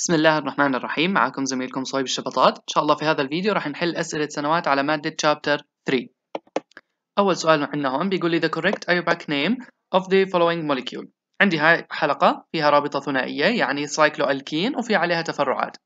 بسم الله الرحمن الرحيم معكم زميلكم صويب الشبطات إن شاء الله في هذا الفيديو راح نحل أسئلة سنوات على مادة Chapter 3 أول سؤال عندنا هون بيقول لي the correct Arabic name of the following molecule عندي هاي حلقة فيها رابطة ثنائية يعني cycloalkene وفي عليها تفرعات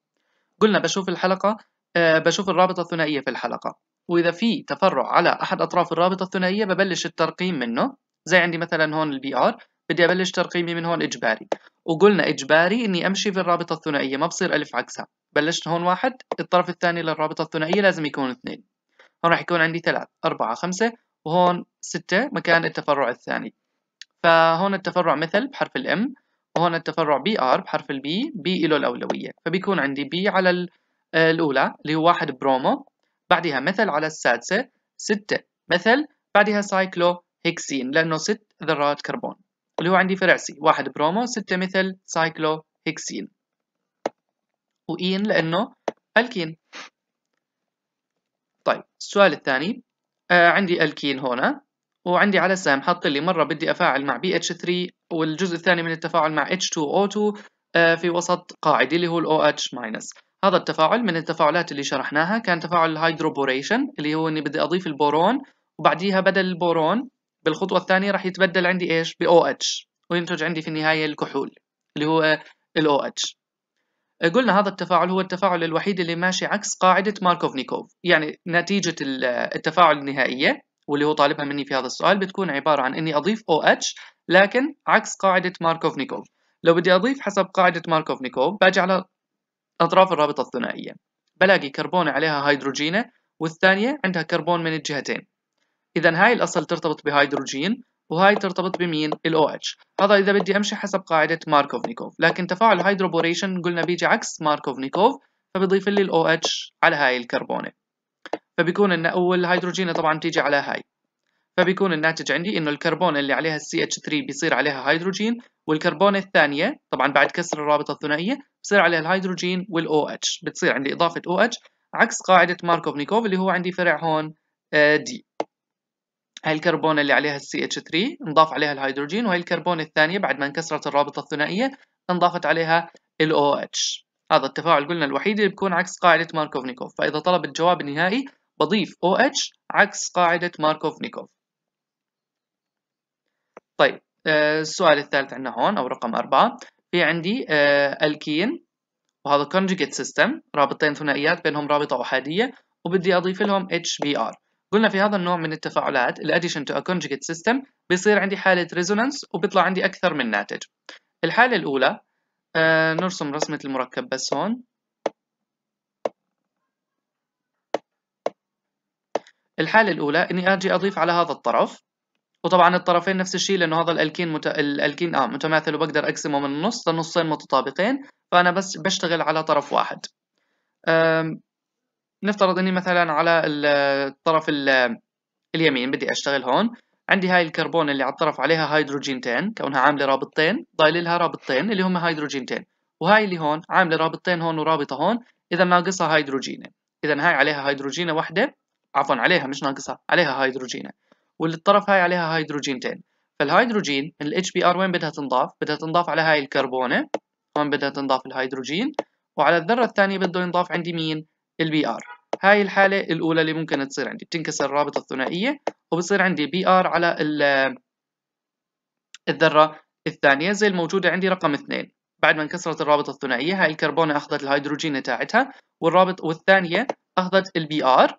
قلنا بشوف الحلقة أه بشوف الرابطة الثنائية في الحلقة وإذا في تفرع على أحد أطراف الرابطة الثنائية ببلش الترقيم منه زي عندي مثلا هون البي ار بدي أبلش ترقيمي من هون إجباري وقلنا إجباري إني أمشي في الرابطة الثنائية ما بصير ألف عكسها بلشت هون واحد الطرف الثاني للرابطة الثنائية لازم يكون اثنين هون راح يكون عندي ثلاث أربعة خمسة وهون ستة مكان التفرع الثاني فهون التفرع مثل بحرف الام وهون التفرع بي ار بحرف البي بي له الأولوية فبيكون عندي بي على الأولى اللي هو واحد برومو بعدها مثل على السادسة ستة مثل بعدها سايكلو هيكسين لأنه ست ذرات كربون اللي هو عندي فرعسي واحد برومو ستة مثل سايكلو هيكسين وإين لأنه الكين طيب السؤال الثاني آه عندي الكين هنا وعندي على السهم حط لي مرة بدي أفاعل مع BH3 والجزء الثاني من التفاعل مع H2O2 آه في وسط قاعدي اللي هو ال OH- هذا التفاعل من التفاعلات اللي شرحناها كان تفاعل الهايدروبوريشن اللي هو اني بدي اضيف البورون وبعديها بدل البورون بالخطوة الثانية راح يتبدل عندي ايش بـ OH وينتج عندي في النهاية الكحول اللي هو الـ OH قلنا هذا التفاعل هو التفاعل الوحيد اللي ماشي عكس قاعدة ماركوفنيكوف يعني نتيجة التفاعل النهائية واللي هو طالبها مني في هذا السؤال بتكون عبارة عن اني اضيف OH لكن عكس قاعدة ماركوفنيكوف لو بدي اضيف حسب قاعدة ماركوفنيكوف باجي على اطراف الرابطة الثنائية بلاقي كربون عليها هيدروجينة والثانية عندها كربون من الجهتين إذا هاي الأصل ترتبط بهيدروجين وهاي ترتبط بمين؟ الـ OH هذا إذا بدي أمشي حسب قاعدة ماركوفنيكوف لكن تفاعل هيدروبوريشن قلنا بيجي عكس ماركوفنيكوف فبضيف لي الـ OH على هاي الكربونة فبيكون إن أول هيدروجينة طبعا بتيجي على هاي فبيكون الناتج عندي إنه الكربون اللي عليها CH3 بيصير عليها هيدروجين والكربونة الثانية طبعا بعد كسر الرابطة الثنائية بصير عليها الهيدروجين والـ OH بتصير عندي إضافة OH عكس قاعدة ماركوفنيكوف اللي هو عندي فرع هون دي آه، هاي الكربون اللي عليها ال ch 3 انضاف عليها الهيدروجين وهي الكربون الثانية بعد ما انكسرت الرابطة الثنائية انضافت عليها ال OH هذا التفاعل قلنا الوحيد اللي بيكون عكس قاعدة ماركوفنيكوف فإذا طلب الجواب النهائي بضيف OH عكس قاعدة ماركوفنيكوف طيب آه، السؤال الثالث عندنا هون أو رقم أربعة في عندي الكين آه، وهذا conjugate system رابطتين ثنائيات بينهم رابطة أحادية وبدي أضيف لهم HBr قلنا في هذا النوع من التفاعلات ال addition to a conjugate system بيصير عندي حالة resonance وبيطلع عندي أكثر من ناتج الحالة الأولى آه نرسم رسمة المركب بس هون الحالة الأولى إني أجي أضيف على هذا الطرف وطبعا الطرفين نفس الشيء لأنه هذا الألكين مت... الألكين آه متماثل وبقدر أقسمه من النص لنصين متطابقين فأنا بس بشتغل على طرف واحد نفترض اني مثلا على الطرف اليمين بدي اشتغل هون عندي هاي الكربون اللي على الطرف عليها هيدروجينتين كونها عامله رابطتين ضايل لها رابطتين اللي هم هيدروجينتين وهاي اللي هون عامله رابطتين هون ورابطه هون اذا ناقصها هيدروجينه اذا هاي عليها هيدروجينه واحده عفوا عليها مش ناقصها عليها هيدروجينه والطرف هاي عليها هيدروجينتين فالهيدروجين الاتش بي ار وين بدها تنضاف بدها تنضاف على هاي الكربونه هون بدها تنضاف الهيدروجين وعلى الذره الثانيه بده ينضاف عندي مين البي ار هاي الحالة الأولى اللي ممكن تصير عندي بتنكسر الرابطة الثنائية وبصير عندي بي ار على الذرة الثانية زي الموجودة عندي رقم اثنين بعد ما انكسرت الرابطة الثنائية هاي الكربونة أخذت الهيدروجين تاعتها والرابط والثانية أخذت البي ار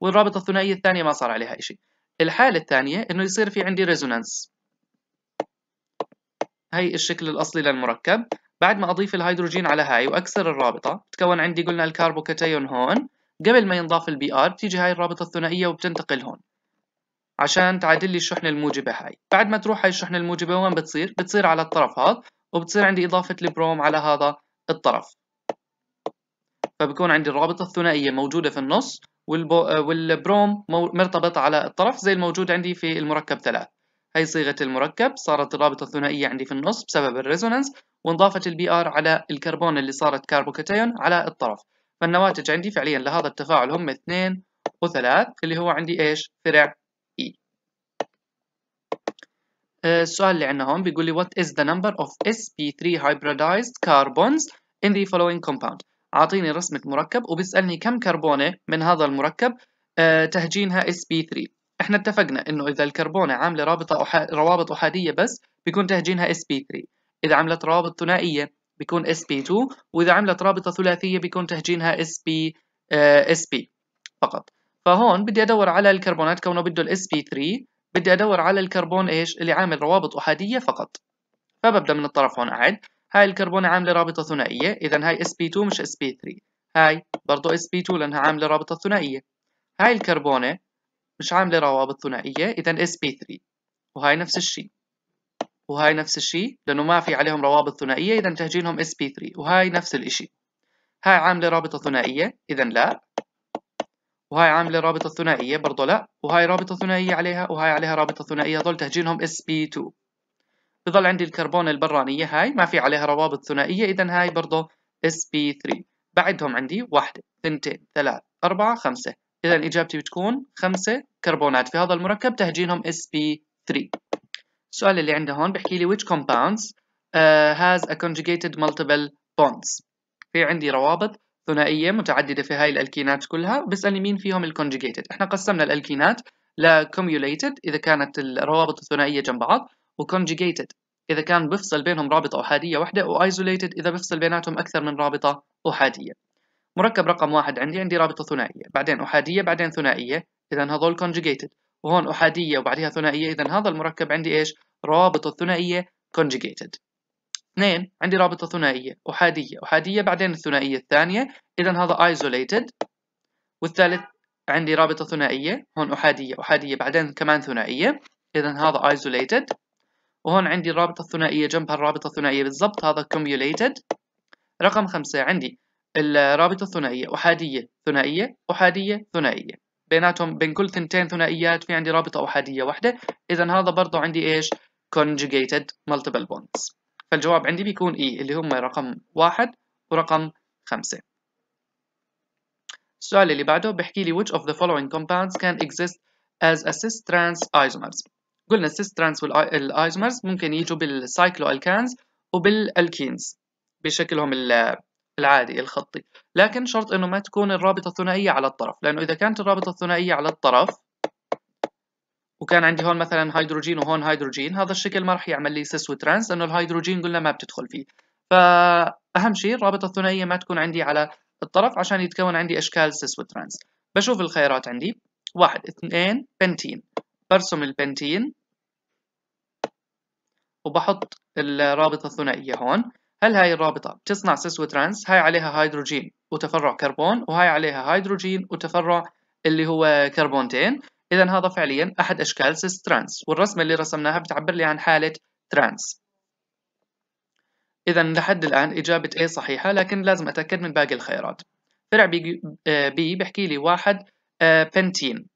والرابطة الثنائية الثانية ما صار عليها شيء الحالة الثانية إنه يصير في عندي ريزونانس هاي الشكل الأصلي للمركب بعد ما أضيف الهيدروجين على هاي وأكسر الرابطة بتكون عندي قلنا الكربوكاتيون هون قبل ما ينضاف البي ار بتيجي هاي الرابطة الثنائية وبتنتقل هون عشان تعادل لي الشحنة الموجبة هاي بعد ما تروح هاي الشحنة الموجبة وين بتصير؟ بتصير على الطرف هذا وبتصير عندي إضافة البروم على هذا الطرف فبكون عندي الرابطة الثنائية موجودة في النص آه، والبروم مرتبط على الطرف زي الموجود عندي في المركب 3 هي صيغة المركب صارت الرابطة الثنائية عندي في النص بسبب الريزونانس وانضافت البي ار على الكربون اللي صارت كاربوكاتيون على الطرف فالنواتج عندي فعليا لهذا التفاعل هم اثنين وثلاث اللي هو عندي ايش فرع e. اي آه، السؤال اللي عندنا هون بيقول لي what is the number of sp3 hybridized carbons in the following compound عاطيني رسمة مركب وبيسألني كم كربونة من هذا المركب آه، تهجينها sp3 احنا اتفقنا انه اذا الكربونة عاملة رابطة أحا... روابط احادية بس بيكون تهجينها sp3 اذا عملت روابط ثنائية بيكون sp2 واذا عملت رابطة ثلاثية بيكون تهجينها sp آه... sp فقط فهون بدي ادور على الكربونات كونه بده ال بي 3 بدي ادور على الكربون ايش اللي عامل روابط احاديه فقط فببدا من الطرف هون اعد هاي الكربونه عامله رابطه ثنائيه اذا هاي اس بي 2 مش اس بي 3 هاي برضه اس بي 2 لانها عامله رابطه ثنائيه هاي الكربونه مش عامله روابط ثنائيه اذا sp 3 وهاي نفس الشيء وهاي نفس الشيء لانه ما في عليهم روابط ثنائيه اذا تهجينهم sp 3 وهاي نفس الشيء هاي عامله رابطه ثنائيه اذا لا وهي عامله رابطه ثنائيه برضه لا وهي رابطه ثنائيه عليها وهي عليها رابطه ثنائيه ضل تهجينهم sp 2 بضل عندي الكربون البرانيه هاي ما في عليها روابط ثنائيه اذا هاي برضه sp 3 بعدهم عندي واحدة اثنتين ثلاث أربعة خمسة إذا إجابتي بتكون خمسة كربونات في هذا المركب تهجينهم sp3 السؤال اللي عنده هون بحكي لي which compounds uh, has a conjugated multiple bonds في عندي روابط ثنائية متعددة في هاي الألكينات كلها بسألني مين فيهم conjugated. احنا قسمنا الألكينات cumulated إذا كانت الروابط الثنائية جنب بعض conjugated إذا كان بفصل بينهم رابطة أحادية واحدة isolated إذا بفصل بيناتهم أكثر من رابطة أحادية مركب رقم واحد عندي عندي رابطة ثنائية بعدين أحادية بعدين ثنائية إذا هذول conjugated وهون أحادية وبعدها ثنائية إذا هذا المركب عندي إيش رابطة ثنائية conjugated اثنين عندي رابطة ثنائية أحادية أحادية بعدين الثنائية الثانية إذا هذا isolated والثالث عندي رابطة ثنائية هون أحادية أحادية بعدين كمان ثنائية إذا هذا isolated وهون عندي الرابطة الثنائية جنبها الرابطة الثنائية بالضبط هذا cumulated رقم خمسة عندي الرابطة الثنائية أحادية ثنائية أحادية ثنائية بيناتهم بين كل ثنتين ثنائيات في عندي رابطة أحادية واحدة إذا هذا برضو عندي إيش conjugated multiple bonds فالجواب عندي بيكون E اللي هم رقم واحد ورقم خمسة السؤال اللي بعده بحكي لي which of the following compounds can exist as a cis trans isomers قلنا cis trans والisomers ممكن يجوا بالcycloalkanes وبالalkenes وبالالكينز بشكلهم العادي الخطي لكن شرط أنه ما تكون الرابطة الثنائية على الطرف لأنه إذا كانت الرابطة الثنائية على الطرف وكان عندي هون مثلا هيدروجين وهون هيدروجين هذا الشكل ما راح يعمل لي سيس وترانس لأنه الهيدروجين قلنا ما بتدخل فيه فأهم شيء الرابطة الثنائية ما تكون عندي على الطرف عشان يتكون عندي أشكال سيس وترانس بشوف الخيارات عندي واحد اثنين بنتين برسم البنتين وبحط الرابطة الثنائية هون هل هاي الرابطة بتصنع سيس وترانس هاي عليها هيدروجين وتفرع كربون وهاي عليها هيدروجين وتفرع اللي هو كربونتين إذا هذا فعليا أحد أشكال سيس ترانس والرسمة اللي رسمناها بتعبر لي عن حالة ترانس إذا لحد الآن إجابة A صحيحة لكن لازم أتأكد من باقي الخيارات فرع B بحكي لي واحد آه، بنتين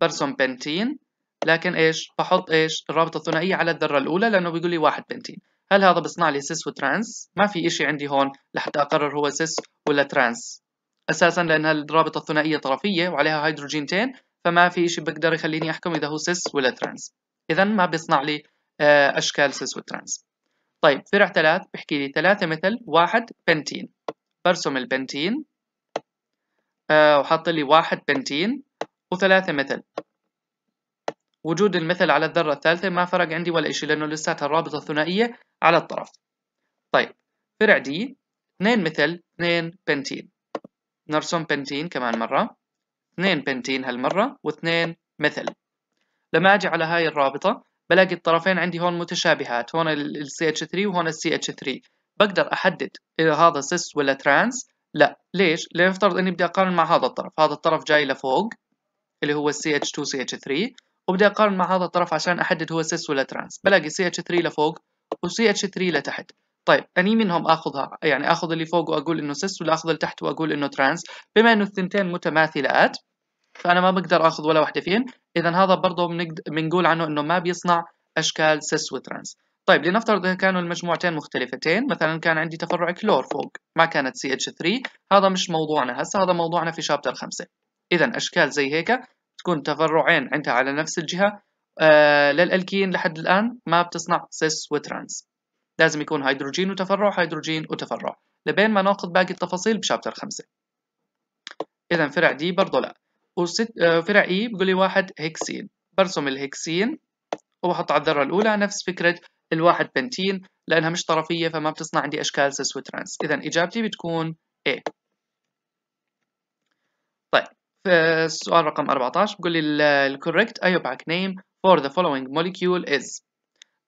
برسم بنتين لكن إيش بحط إيش الرابطة الثنائية على الذرة الأولى لأنه بيقول لي واحد بنتين هل هذا بصنع لي سيس وترانس؟ ما في إشي عندي هون لحتى أقرر هو سيس ولا ترانس أساسا لأن الرابطة الثنائية طرفية وعليها هيدروجينتين فما في إشي بقدر يخليني أحكم إذا هو سيس ولا ترانس إذا ما بصنع لي آه، أشكال سيس وترانس طيب فرع ثلاث بحكي لي ثلاثة مثل واحد بنتين برسم البنتين آه، وحط لي واحد بنتين وثلاثة مثل وجود المثل على الذرة الثالثة ما فرق عندي ولا إشي لأنه لساتها الرابطة الثنائية على الطرف طيب فرع دي اثنين مثل اثنين بنتين نرسم بنتين كمان مرة اثنين بنتين هالمرة واثنين مثل لما أجي على هاي الرابطة بلاقي الطرفين عندي هون متشابهات هون ال CH3 وهون ال CH3 بقدر أحدد إذا هذا سيس ولا ترانس لا ليش؟ لنفترض إني بدي أقارن مع هذا الطرف هذا الطرف جاي لفوق اللي هو CH2 CH3 وبدي أقارن مع هذا الطرف عشان أحدد هو سيس ولا ترانس بلاقي CH3 لفوق و ch 3 لتحت طيب اني منهم اخذها يعني اخذ اللي فوق واقول انه سيس ولا اخذ اللي تحت واقول انه ترانس بما انه الثنتين متماثلات فانا ما بقدر اخذ ولا واحده فيهم اذا هذا برضه بنقول عنه انه ما بيصنع اشكال سيس وترانس طيب لنفترض إن كانوا المجموعتين مختلفتين مثلا كان عندي تفرع كلور فوق ما كانت CH3 هذا مش موضوعنا هسه هذا موضوعنا في شابتر 5 إذا أشكال زي هيك تكون تفرعين عندها على نفس الجهة آه، للالكين لحد الآن ما بتصنع سيس وترانس لازم يكون هيدروجين وتفرع هيدروجين وتفرع لبين ما ناخذ باقي التفاصيل بشابتر خمسة إذا فرع دي برضه لا وست آه، فرع إي e بقول لي واحد هيكسين برسم الهكسين وبحط على الذرة الأولى نفس فكرة الواحد بنتين لأنها مش طرفية فما بتصنع عندي أشكال سيس وترانس إذا إجابتي بتكون A طيب السؤال رقم 14 بقول لي الكوريكت أيوباك نيم for the following molecule is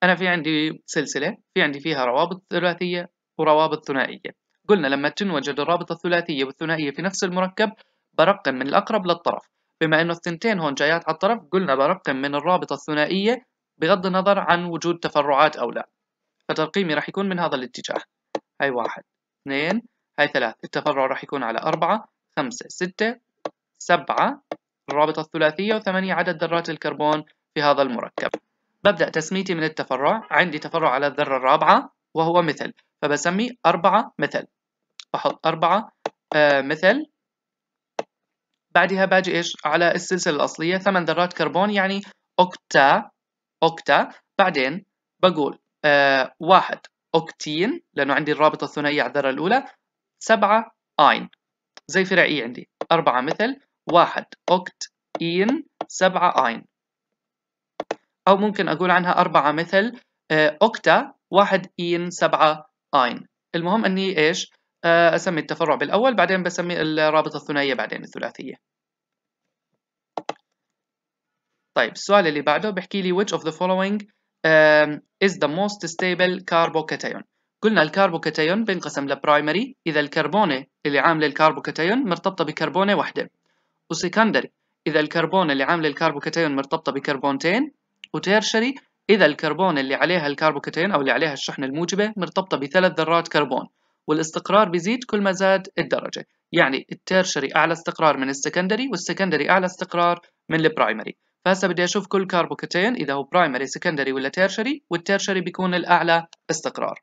أنا في عندي سلسلة في عندي فيها روابط ثلاثية وروابط ثنائية قلنا لما تنوجد الرابطة الثلاثية والثنائية في نفس المركب برقم من الأقرب للطرف بما أنه الثنتين هون جايات على الطرف قلنا برقم من الرابطة الثنائية بغض النظر عن وجود تفرعات أو لا فترقيمي راح يكون من هذا الاتجاه هاي واحد اثنين هاي ثلاث التفرع راح يكون على أربعة خمسة ستة سبعة الرابطة الثلاثية وثمانية عدد ذرات الكربون في هذا المركب ببدأ تسميتي من التفرع عندي تفرع على الذرة الرابعة وهو مثل فبسمي أربعة مثل بحط أربعة آه مثل بعدها باجي إيش على السلسلة الأصلية ثمان ذرات كربون يعني أكتا أكتا بعدين بقول آه واحد أكتين لأنه عندي الرابطة الثنائية على الذرة الأولى سبعة آين زي فرع إي عندي أربعة مثل واحد أكتين إين سبعة آين أو ممكن أقول عنها أربعة مثل آه، أوكتا واحد إين سبعة آين المهم أني إيش آه، أسمي التفرع بالأول بعدين بسمي الرابطة الثنائية بعدين الثلاثية طيب السؤال اللي بعده بحكي لي which of the following is the most stable carbocation قلنا الكربوكاتيون بينقسم لبرايمري إذا الكربونة اللي عاملة الكربوكاتيون مرتبطة بكربونة واحدة وسكندري إذا الكربونة اللي عاملة الكربوكاتيون مرتبطة بكربونتين وتيرشري إذا الكربون اللي عليها الكربوكتين أو اللي عليها الشحنة الموجبة مرتبطة بثلاث ذرات كربون والاستقرار بيزيد كل ما زاد الدرجة يعني التيرشري أعلى استقرار من السكندري والسكندري أعلى استقرار من البرايمري فهسا بدي أشوف كل كربوكتين إذا هو برايمري سكندري ولا تيرشري والتيرشري بيكون الأعلى استقرار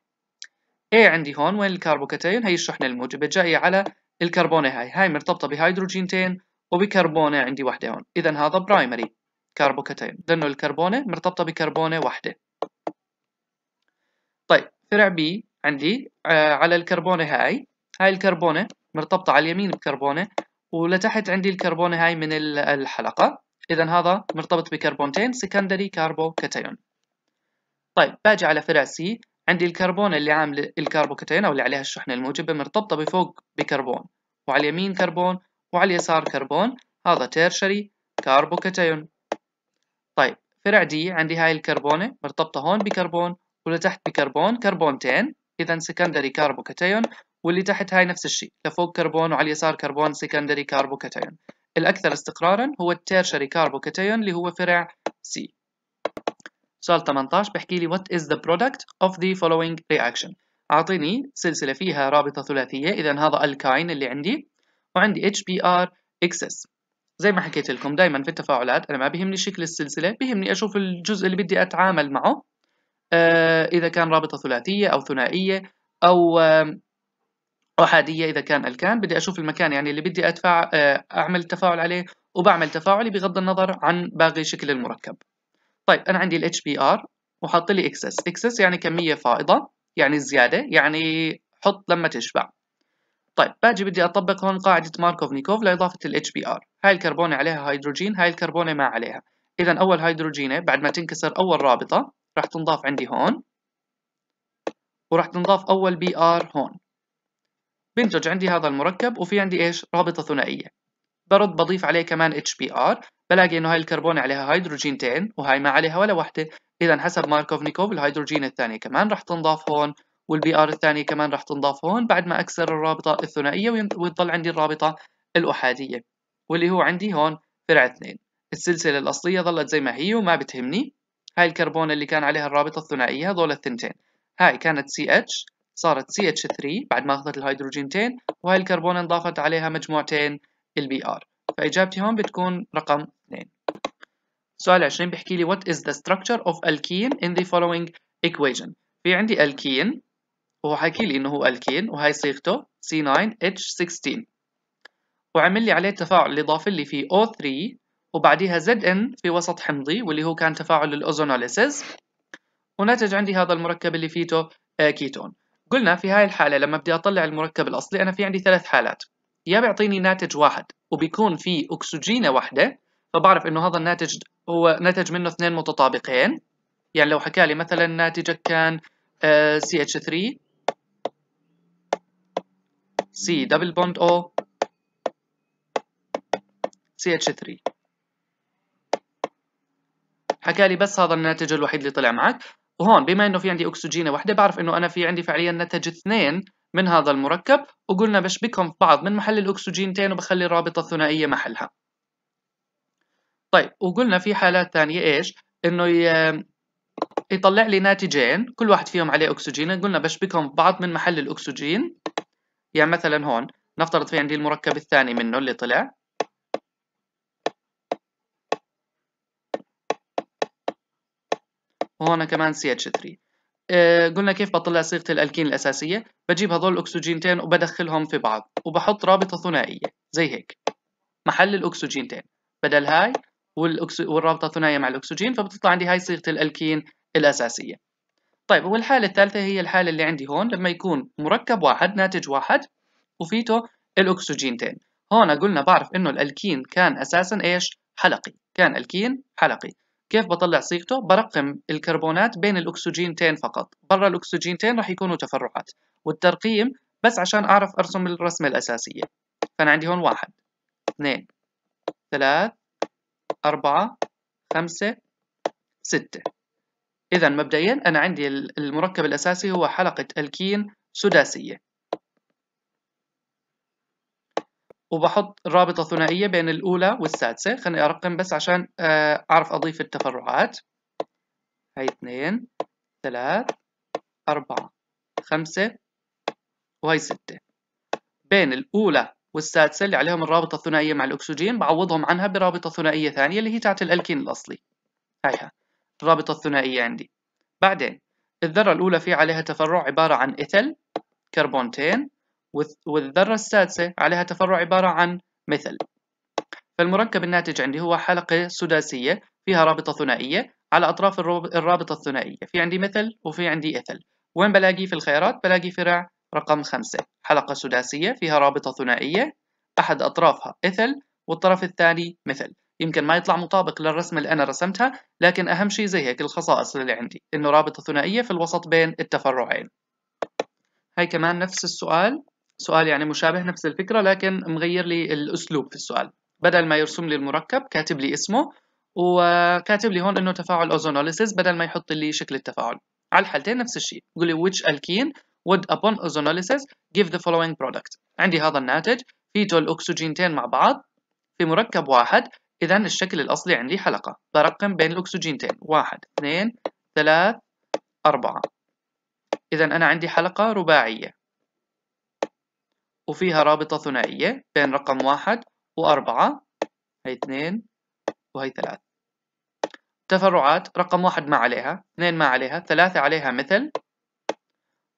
أي عندي هون وين الكربوكتين هي الشحنة الموجبة جاية على الكربونة هاي هاي مرتبطة بهيدروجينتين وبكربونة عندي وحدة هون إذا هذا برايمري كربوكتاين لأنه الكربونة مرتبطة بكربونة واحدة طيب فرع بي عندي آه، على الكربونة هاي هاي الكربونة مرتبطة على اليمين بكربونة ولتحت عندي الكربونة هاي من الحلقة إذا هذا مرتبط بكربونتين سكندري كربوكاتيون طيب باجي على فرع سي عندي الكربونة اللي عامل الكربوكاتيون أو اللي عليها الشحنة الموجبة مرتبطة بفوق بكربون وعلى اليمين كربون وعلى اليسار كربون هذا تيرشري كاربوكاتيون طيب فرع دي عندي هاي الكربونه مرتبطه هون بكربون واللي تحت بكربون كربونتين اذا سكندري كاربوكاتيون واللي تحت هاي نفس الشيء لفوق كربون وعلى اليسار كربون سكندري كاربوكاتيون الاكثر استقرارا هو التيرشري كاربوكاتيون اللي هو فرع سي سؤال 18 بحكي لي what is the product of the following reaction أعطيني سلسلة فيها رابطة ثلاثية إذا هذا الكاين اللي عندي وعندي HBr excess زي ما حكيت لكم دايما في التفاعلات انا ما بيهمني شكل السلسله بيهمني اشوف الجزء اللي بدي اتعامل معه آه، اذا كان رابطه ثلاثيه او ثنائيه او آه، احاديه اذا كان الكان بدي اشوف المكان يعني اللي بدي أدفع آه، اعمل تفاعل عليه وبعمل تفاعلي بغض النظر عن باقي شكل المركب طيب انا عندي الاتش بي ار وحط لي اكسس اكسس يعني كميه فائضه يعني زياده يعني حط لما تشبع طيب باجي بدي اطبق هون قاعده ماركوف نيكوف لاضافه الاتش بي ار هاي الكربونه عليها هيدروجين هاي الكربونه ما عليها اذا اول هيدروجينه بعد ما تنكسر اول رابطه راح تنضاف عندي هون وراح تنضاف اول بي ار هون بينتج عندي هذا المركب وفي عندي ايش رابطه ثنائيه برد بضيف عليه كمان اتش بي ار بلاقي انه هاي الكربونه عليها هيدروجينتين وهاي ما عليها ولا وحده اذا حسب ماركوفنيكوف الهيدروجين الثانية كمان راح تنضاف هون والبي ار الثانية كمان راح تنضاف هون بعد ما اكسر الرابطه الثنائيه وتضل عندي الرابطه الاحاديه واللي هو عندي هون فرع اثنين السلسلة الأصلية ظلت زي ما هي وما بتهمني هاي الكربون اللي كان عليها الرابطة الثنائية هذول الثنتين هاي كانت CH صارت CH3 بعد ما أخذت الهيدروجينتين وهاي الكربون انضافت عليها مجموعتين البي فإجابتي هون بتكون رقم 2 سؤال 20 بيحكي لي what is the structure of alkene in the following equation في عندي alkene وهو حكي لي انه هو alkene وهي صيغته C9H16 وعمل لي عليه تفاعل اللي ضاف لي فيه O3 وبعديها ZN في وسط حمضي واللي هو كان تفاعل الأوزونوليسيز ونتج عندي هذا المركب اللي فيه آه، كيتون قلنا في هاي الحالة لما بدي أطلع المركب الأصلي أنا في عندي ثلاث حالات يا بيعطيني ناتج واحد وبيكون في أكسجينة واحدة فبعرف إنه هذا الناتج هو نتج منه اثنين متطابقين يعني لو حكى لي مثلا ناتجك كان آه، CH3 C double bond O CH3 حكى لي بس هذا الناتج الوحيد اللي طلع معك وهون بما انه في عندي اكسجينه واحده بعرف انه انا في عندي فعليا نتج اثنين من هذا المركب وقلنا بشبكهم في بعض من محل الاكسجينتين وبخلي الرابطه الثنائيه محلها طيب وقلنا في حالات ثانيه ايش انه يطلع لي ناتجين كل واحد فيهم عليه اكسجين قلنا بشبكهم في بعض من محل الاكسجين يعني مثلا هون نفترض في عندي المركب الثاني منه اللي طلع وهنا كمان CH3 آه قلنا كيف بطلع صيغة الألكين الأساسية بجيب هذول الأكسجينتين وبدخلهم في بعض وبحط رابطة ثنائية زي هيك محل الأكسجينتين بدل هاي والرابطة الثنائية مع الأكسجين فبتطلع عندي هاي صيغة الألكين الأساسية طيب والحالة الثالثة هي الحالة اللي عندي هون لما يكون مركب واحد ناتج واحد وفيته الأكسجينتين هون قلنا بعرف إنه الألكين كان أساسا إيش حلقي كان ألكين حلقي كيف بطلع صيغته؟ برقم الكربونات بين الأكسجينتين فقط برا الأكسجينتين رح يكونوا تفرعات والترقيم بس عشان أعرف أرسم الرسمة الأساسية فأنا عندي هون واحد اثنين ثلاث أربعة خمسة ستة إذا مبدئيا أنا عندي المركب الأساسي هو حلقة ألكين سداسية وبحط رابطة ثنائية بين الأولى والسادسة خليني أرقم بس عشان آه، أعرف أضيف التفرعات هاي اثنين ثلاث أربعة خمسة وهي ستة بين الأولى والسادسة اللي عليهم الرابطة الثنائية مع الأكسجين بعوضهم عنها برابطة ثنائية ثانية اللي هي تاعت الألكين الأصلي هيها الرابطة الثنائية عندي بعدين الذرة الأولى في عليها تفرع عبارة عن إثل كربونتين والذرة السادسة عليها تفرع عبارة عن مثل فالمركب الناتج عندي هو حلقة سداسية فيها رابطة ثنائية على أطراف الرابطة الثنائية في عندي مثل وفي عندي إثل وين بلاقيه في الخيارات؟ بلاقي فرع رقم خمسة حلقة سداسية فيها رابطة ثنائية أحد أطرافها إثل والطرف الثاني مثل يمكن ما يطلع مطابق للرسمة اللي أنا رسمتها لكن أهم شيء زي هيك الخصائص اللي عندي إنه رابطة ثنائية في الوسط بين التفرعين هاي كمان نفس السؤال سؤال يعني مشابه نفس الفكرة لكن مغير لي الأسلوب في السؤال بدل ما يرسم لي المركب كاتب لي اسمه وكاتب لي هون انه تفاعل اوزونوليسيس بدل ما يحط لي شكل التفاعل على الحالتين نفس الشيء يقول لي which alkene would upon ozonolysis give the following product عندي هذا الناتج فيتو الاكسجينتين مع بعض في مركب واحد اذا الشكل الاصلي عندي حلقة برقم بين الاكسجينتين واحد اثنين ثلاث أربعة إذا أنا عندي حلقة رباعية وفيها رابطة ثنائية بين رقم واحد وأربعة هي اثنين وهي ثلاثة تفرعات رقم واحد ما عليها اثنين ما عليها ثلاثة عليها مثل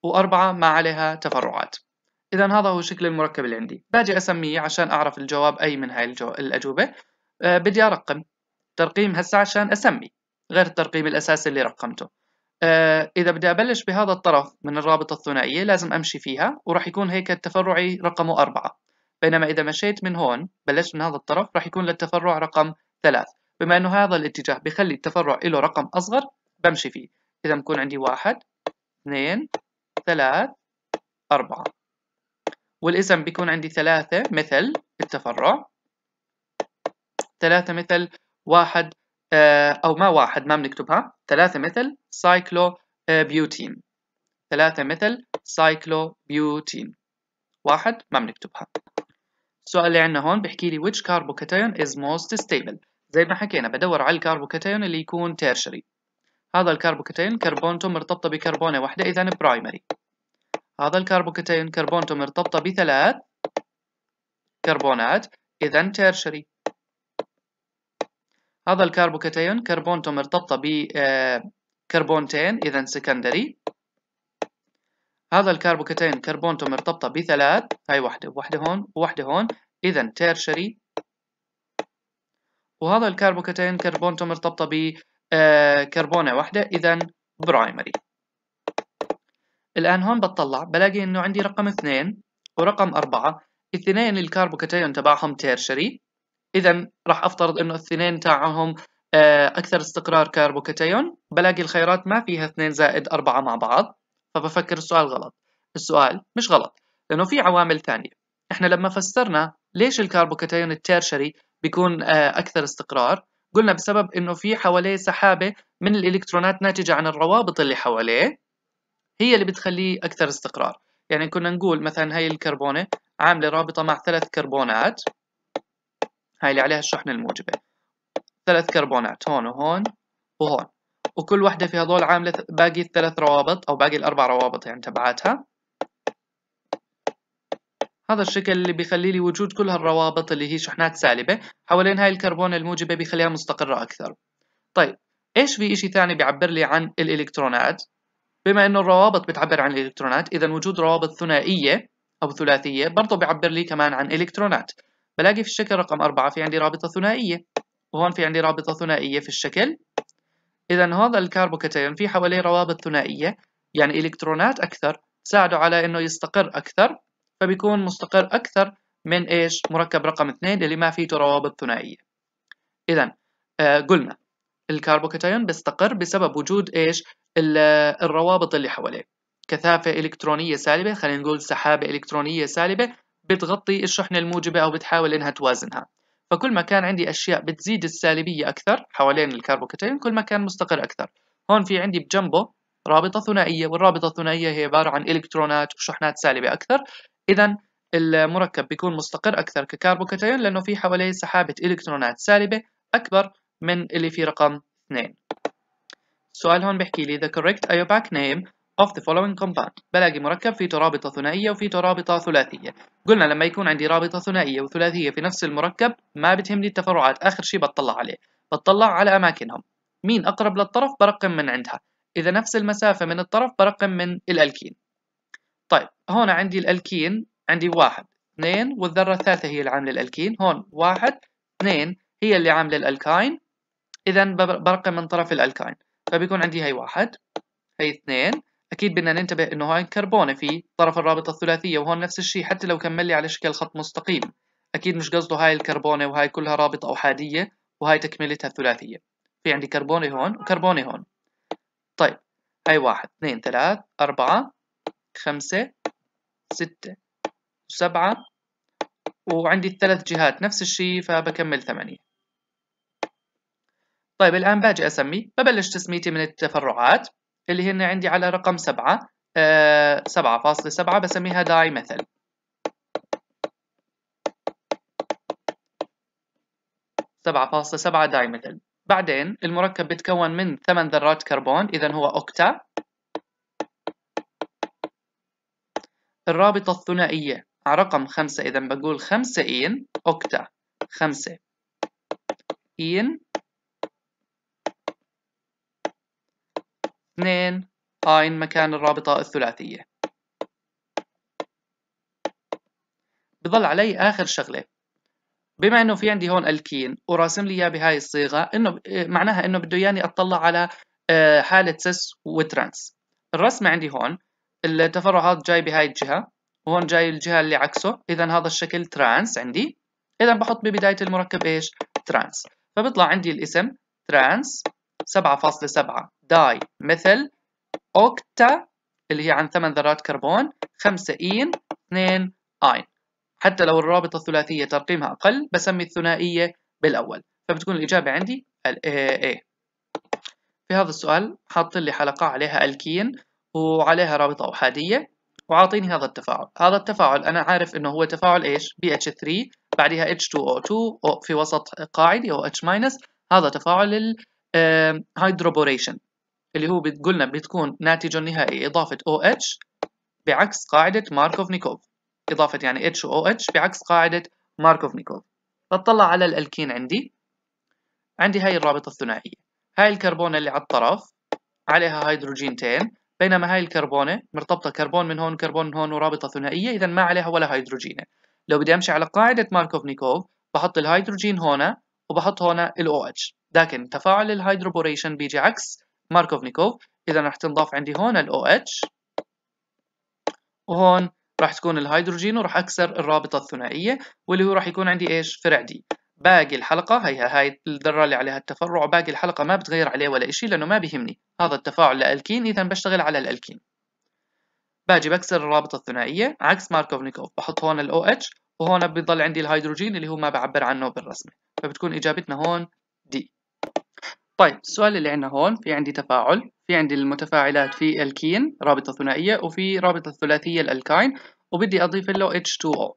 وأربعة ما عليها تفرعات إذا هذا هو شكل المركب اللي عندي باجي أسميه عشان أعرف الجواب أي من هاي الجو... الأجوبة أه بدي أرقم ترقيم هسه عشان أسمي غير الترقيم الأساسي اللي رقمته آه، إذا بدي أبلش بهذا الطرف من الرابطة الثنائية لازم أمشي فيها وراح يكون هيك التفرعي رقمه أربعة بينما إذا مشيت من هون بلشت من هذا الطرف راح يكون للتفرع رقم ثلاث بما أنه هذا الاتجاه بخلي التفرع له رقم أصغر بمشي فيه إذا بكون عندي واحد اثنين ثلاث أربعة والاسم بيكون عندي ثلاثة مثل التفرع ثلاثة مثل واحد آه، أو ما واحد ما بنكتبها ثلاثة مثل سايكلو بيوتين ثلاثة مثل سايكلو بيوتين واحد ما بنكتبها السؤال اللي عندنا هون بحكي لي which carbocation is most stable زي ما حكينا بدور على الكربوكاتيون اللي يكون تيرشري هذا الكربوكاتيون كربونته مرتبطة بكربونة واحدة إذا برايمري هذا الكربوكاتيون كربونته مرتبطة بثلاث كربونات إذا تيرشري هذا الكربوكاتيون كربونته مرتبطة ب آه، كربونتين إذا سكندري هذا الكربوكاتيون كربونته مرتبطة بثلاث هاي واحدة وحدة هون وواحدة هون إذا تيرشري وهذا الكربوكاتيون كربونته مرتبطة ب آه، كربونة واحدة إذا برايمري الآن هون بتطلع بلاقي إنه عندي رقم اثنين ورقم أربعة اثنين الكربوكاتيون تبعهم تيرشري اذا راح افترض انه الاثنين تاعهم آه، اكثر استقرار كربوكاتيون بلاقي الخيارات ما فيها 2 زائد 4 مع بعض فبفكر السؤال غلط السؤال مش غلط لانه في عوامل ثانيه احنا لما فسرنا ليش الكربوكاتيون التيرشري بيكون آه، اكثر استقرار قلنا بسبب انه في حواليه سحابه من الالكترونات ناتجه عن الروابط اللي حواليه هي اللي بتخليه اكثر استقرار يعني كنا نقول مثلا هاي الكربونه عامله رابطه مع ثلاث كربونات هاي اللي عليها الشحنة الموجبة ثلاث كربونات هون وهون وهون وكل وحدة في هذول عاملة باقي الثلاث روابط أو باقي الأربع روابط يعني تبعاتها هذا الشكل اللي بيخلي لي وجود كل هالروابط اللي هي شحنات سالبة حوالين هاي الكربون الموجبة بيخليها مستقرة أكثر طيب إيش في إشي ثاني بيعبر لي عن الإلكترونات بما إنه الروابط بتعبر عن الإلكترونات إذا وجود روابط ثنائية أو ثلاثية برضه بيعبر لي كمان عن إلكترونات بلاقي في الشكل رقم أربعة في عندي رابطة ثنائية وهون في عندي رابطة ثنائية في الشكل إذا هذا الكربوكاتيون في حواليه روابط ثنائية يعني إلكترونات أكثر تساعده على إنه يستقر أكثر فبيكون مستقر أكثر من إيش مركب رقم اثنين اللي ما فيته روابط ثنائية إذا آه قلنا الكربوكاتيون بيستقر بسبب وجود إيش آه، الروابط اللي حواليه كثافة إلكترونية سالبة خلينا نقول سحابة إلكترونية سالبة بتغطي الشحنة الموجبة أو بتحاول إنها توازنها فكل ما كان عندي أشياء بتزيد السالبية أكثر حوالين الكربوكاتيون كل ما كان مستقر أكثر هون في عندي بجنبه رابطة ثنائية والرابطة الثنائية هي عبارة عن إلكترونات وشحنات سالبة أكثر إذا المركب بيكون مستقر أكثر ككربوكاتيون لأنه في حواليه سحابة إلكترونات سالبة أكبر من اللي في رقم 2 السؤال هون بيحكي لي the correct IOPAC name of the following compound بلاقي مركب فيه رابطة ثنائية وفيه رابطة ثلاثية قلنا لما يكون عندي رابطة ثنائية وثلاثية في نفس المركب ما بتهمني التفرعات آخر شيء بتطلع عليه بتطلع على أماكنهم مين أقرب للطرف برقم من عندها إذا نفس المسافة من الطرف برقم من الألكين طيب هون عندي الألكين عندي واحد اثنين والذرة الثالثة هي اللي عاملة الألكين هون واحد اثنين هي اللي عاملة الألكاين إذا برقم من طرف الألكاين فبيكون عندي هي واحد هي اثنين اكيد بدنا ننتبه انه هون كربونه في طرف الرابطه الثلاثيه وهون نفس الشيء حتى لو كمل لي على شكل خط مستقيم اكيد مش قصده هاي الكربونه وهاي كلها رابطه احاديه وهاي تكملتها ثلاثيه في عندي كربونه هون وكربونه هون طيب هاي واحد اثنين ثلاث أربعة خمسة ستة سبعة وعندي الثلاث جهات نفس الشيء فبكمل ثمانية طيب الآن باجي أسمي ببلش تسميتي من التفرعات اللي هن عندي على رقم سبعة آه، سبعة فاصلة سبعة بسميها داي مثل سبعة فاصلة سبعة داي مثل بعدين المركب بيتكون من ثمان ذرات كربون إذا هو أوكتا الرابطة الثنائية على رقم خمسة إذا بقول خمسة إين أوكتا خمسة إين 2 أين مكان الرابطة الثلاثية بضل علي آخر شغلة بما انه في عندي هون الكين وراسم لي اياه بهاي الصيغه انه إيه، معناها انه بده اياني اطلع على آه، حاله سيس وترانس الرسمه عندي هون التفرعات جاي بهاي الجهه وهون جاي الجهه اللي عكسه اذا هذا الشكل ترانس عندي اذا بحط ببدايه المركب ايش ترانس فبيطلع عندي الاسم ترانس 7.7 داي مثل أوكتا اللي هي عن ثمان ذرات كربون 5 إين 2 أين حتى لو الرابطة الثلاثية ترقيمها أقل بسمي الثنائية بالأول فبتكون الإجابة عندي الـ A في هذا السؤال حاط لي حلقة عليها الكين وعليها رابطة أحادية وعاطيني هذا التفاعل هذا التفاعل أنا عارف إنه هو تفاعل إيش BH3 بعدها H2O2 في وسط قاعدي أو H- هذا تفاعل هيدروبوريشن اللي هو قلنا بتكون ناتجه النهائي إضافة OH بعكس قاعدة ماركوفنيكوف إضافة يعني HOH بعكس قاعدة ماركوفنيكوف بطلع على الألكين عندي عندي هاي الرابطة الثنائية هاي الكربونة اللي على الطرف عليها هيدروجينتين بينما هاي الكربونة مرتبطة كربون من هون كربون من هون ورابطة ثنائية إذا ما عليها ولا هيدروجينة لو بدي أمشي على قاعدة ماركوفنيكوف بحط الهيدروجين هنا وبحط هنا الاو OH لكن تفاعل الهيدروبوريشن بيجي عكس ماركوفنيكوف إذا راح تنضاف عندي هون الاو اتش وهون راح تكون الهيدروجين وراح أكسر الرابطة الثنائية واللي هو راح يكون عندي إيش فرع دي باقي الحلقة هيها هاي الذرة اللي عليها التفرع باقي الحلقة ما بتغير عليه ولا شيء لأنه ما بيهمني هذا التفاعل لألكين إذا بشتغل على الألكين باجي بكسر الرابطة الثنائية عكس ماركوفنيكوف بحط هون الاو اتش وهون بيضل عندي الهيدروجين اللي هو ما بعبر عنه بالرسمة فبتكون إجابتنا هون طيب السؤال اللي عندنا هون في عندي تفاعل في عندي المتفاعلات في الكين رابطة ثنائية وفي رابطة ثلاثية الألكاين وبدي أضيف له H2O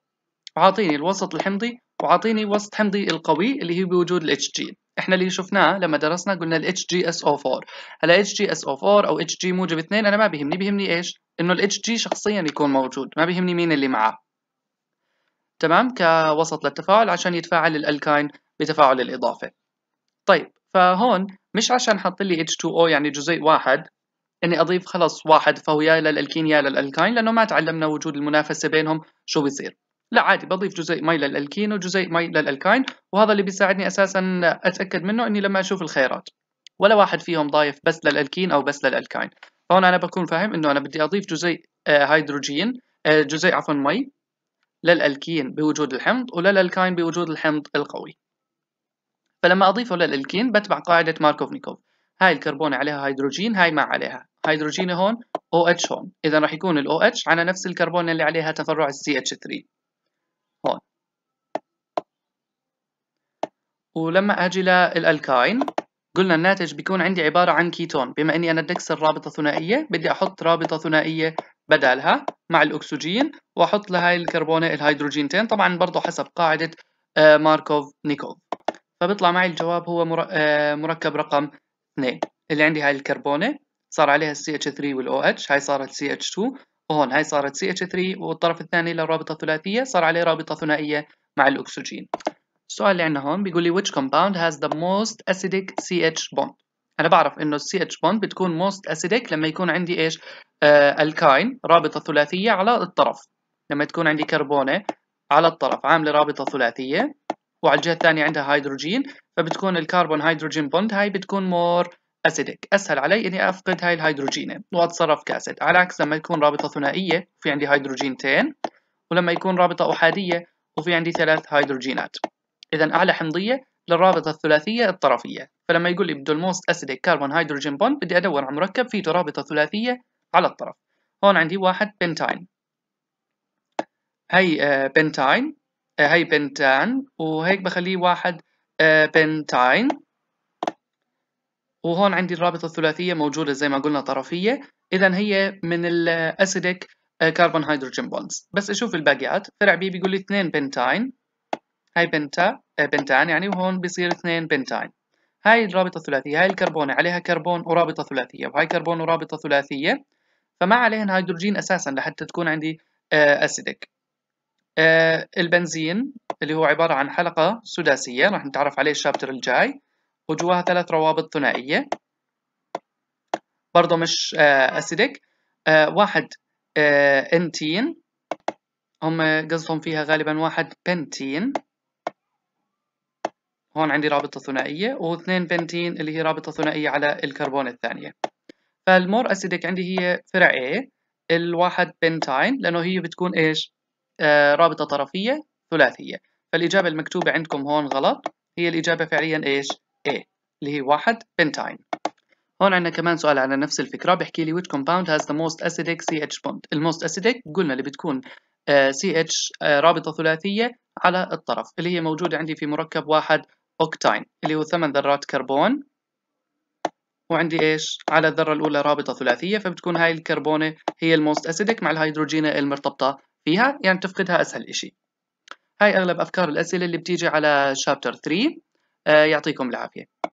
وعاطيني الوسط الحمضي وعاطيني وسط حمضي القوي اللي هي بوجود ال HG احنا اللي شفناه لما درسنا قلنا ال HGSO4 هلا HGSO4 او HG موجب 2 انا ما بيهمني بيهمني ايش انه ال HG شخصيا يكون موجود ما بيهمني مين اللي معاه تمام كوسط للتفاعل عشان يتفاعل الالكاين بتفاعل الاضافه طيب فهون مش عشان حط لي H2O يعني جزيء واحد اني اضيف خلص واحد فهو يا للالكين يا للالكاين لانه ما تعلمنا وجود المنافسه بينهم شو بيصير لا عادي بضيف جزيء مي للالكين وجزيء مي للالكاين وهذا اللي بيساعدني اساسا اتاكد منه اني لما اشوف الخيارات ولا واحد فيهم ضايف بس للالكين او بس للالكاين فهون انا بكون فاهم انه انا بدي اضيف جزيء آه، هيدروجين آه، جزيء عفوا مي للالكين بوجود الحمض وللالكاين بوجود الحمض القوي فلما أضيفه للألكين بتبع قاعدة ماركوفنيكوف هاي الكربون عليها هيدروجين هاي ما عليها هيدروجين هون او اتش هون اذا راح يكون الاو اتش على نفس الكربون اللي عليها تفرع السي اتش 3 هون ولما اجي للالكاين قلنا الناتج بيكون عندي عبارة عن كيتون بما اني انا بدي اكسر رابطة ثنائية بدي احط رابطة ثنائية بدالها مع الاكسجين واحط لهاي الكربونة الهيدروجينتين طبعا برضه حسب قاعدة آه، ماركوف نيكوف فبيطلع معي الجواب هو آه، مركب رقم 2 اللي عندي هاي الكربونة صار عليها ال CH3 وال OH هاي صارت CH2 وهون هاي صارت CH3 والطرف الثاني للرابطة الثلاثية صار عليه رابطة ثنائية مع الأكسجين السؤال اللي عندنا هون بيقول لي which compound has the most acidic CH bond أنا بعرف إنه ال CH bond بتكون most acidic لما يكون عندي إيش آه الكاين رابطة ثلاثية على الطرف لما تكون عندي كربونة على الطرف عاملة رابطة ثلاثية وعلى الجهه الثانيه عندها هيدروجين فبتكون الكربون هيدروجين بوند هاي بتكون مور اسيدك اسهل علي اني افقد هاي الهيدروجينين واتصرف كاسيد على عكس لما يكون رابطه ثنائيه في عندي هيدروجينتين ولما يكون رابطه احاديه وفي عندي ثلاث هيدروجينات اذا اعلى حمضيه للرابطه الثلاثيه الطرفيه فلما يقول لي بده الموست اسيدك كربون هيدروجين بوند بدي ادور على مركب فيه رابطه ثلاثيه على الطرف هون عندي واحد بنتاين هي بنتاين هي آه، بنتان وهيك بخليه واحد آه، بنتاين وهون عندي الرابطة الثلاثية موجودة زي ما قلنا طرفية إذا هي من الأسيدك كربون هيدروجين بونز بس أشوف الباقيات فرع بي بيقول لي اثنين بنتاين هاي بنتا آه، بنتان يعني وهون بيصير اثنين بنتاين هاي الرابطة الثلاثية هاي الكربون عليها كربون ورابطة ثلاثية وهاي كربون ورابطة ثلاثية فما عليهن هيدروجين أساسا لحتى تكون عندي أسيدك آه، البنزين اللي هو عبارة عن حلقة سداسية راح نتعرف عليه الشابتر الجاي وجواها ثلاث روابط ثنائية برضه مش أسيدك آه، آه، واحد انتين هم قصدهم فيها غالبا واحد بنتين هون عندي رابطة ثنائية واثنين بنتين اللي هي رابطة ثنائية على الكربون الثانية فالمور أسيدك عندي هي فرع A الواحد بنتاين لأنه هي بتكون إيش؟ آه، رابطة طرفية ثلاثية فالإجابة المكتوبة عندكم هون غلط هي الإجابة فعليا إيش؟ A اللي هي واحد بنتاين هون عندنا كمان سؤال على نفس الفكرة بحكي لي which compound has the most acidic CH bond الموست acidic قلنا اللي بتكون آه، CH آه، رابطة ثلاثية على الطرف اللي هي موجودة عندي في مركب واحد أوكتاين اللي هو ثمان ذرات كربون وعندي إيش على الذرة الأولى رابطة ثلاثية فبتكون هاي الكربونة هي الموست أسيدك مع الهيدروجينة المرتبطة فيها يعني تفقدها أسهل إشي هاي أغلب أفكار الأسئلة اللي بتيجي على شابتر آه، 3 يعطيكم العافية